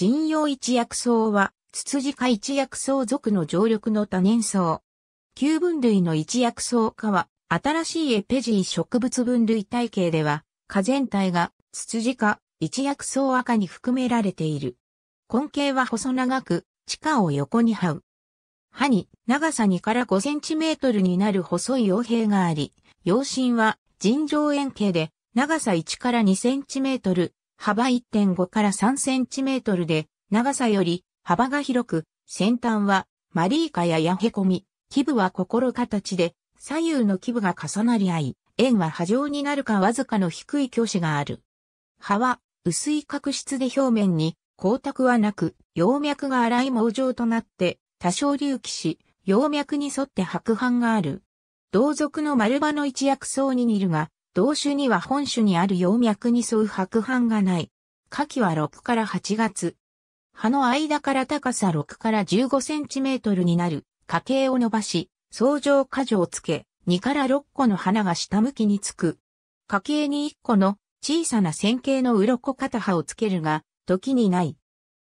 人用一薬草は、ツツジ科一薬草属の常緑の多年草。旧分類の一薬草科は、新しいエペジー植物分類体系では、科全体がツツジ科一薬草赤に含められている。根茎は細長く、地下を横に這う。歯に長さ2から5センチメートルになる細い葉兵があり、葉身は尋常円形で長さ1から2センチメートル、幅1.5から3センチメートルで、長さより幅が広く、先端はマリーカやヤヘコミ、基部は心形で、左右の基部が重なり合い、円は波状になるかわずかの低い虚子がある。葉は薄い角質で表面に光沢はなく、葉脈が粗い毛状となって、多少隆起し、葉脈に沿って白斑がある。同族の丸葉の一薬草に似るが、同種には本種にある葉脈に沿う白斑がない。夏季は6から8月。葉の間から高さ6から15センチメートルになる、花茎を伸ばし、相乗果樹をつけ、2から6個の花が下向きにつく。花茎に1個の小さな線形の鱗片葉をつけるが、時にない。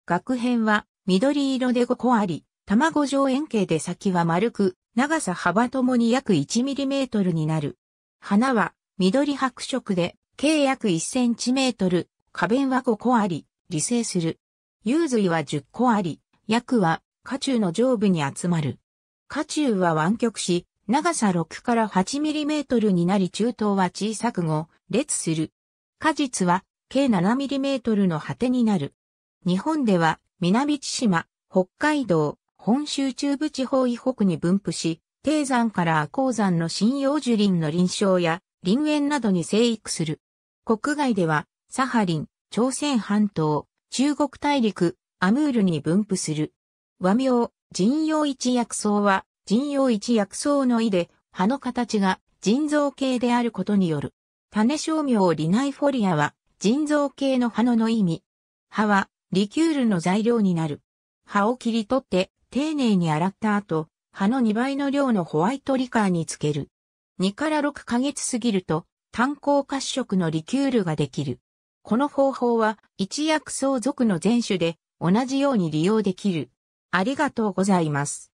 学編は緑色で5個あり、卵状円形で先は丸く、長さ幅ともに約1ミリメートルになる。花は緑白色で、計約1センチメートル、花弁は5個あり、理性する。幽髄は10個あり、薬は、下中の上部に集まる。下中は湾曲し、長さ6から8ミリメートルになり中東は小さく後、列する。果実は、計7ミリメートルの果てになる。日本では、南千島、北海道、本州中部地方以北に分布し、低山から阿高山の針葉樹林の臨床や、林園などに生育する。国外では、サハリン、朝鮮半島、中国大陸、アムールに分布する。和名、人用一薬草は、人用一薬草の意で、葉の形が人造形であることによる。種商名リナイフォリアは、人造形の葉のの意味。葉は、リキュールの材料になる。葉を切り取って、丁寧に洗った後、葉の2倍の量のホワイトリカーにつける。2から6ヶ月過ぎると炭鉱褐色のリキュールができる。この方法は一薬草属の全種で同じように利用できる。ありがとうございます。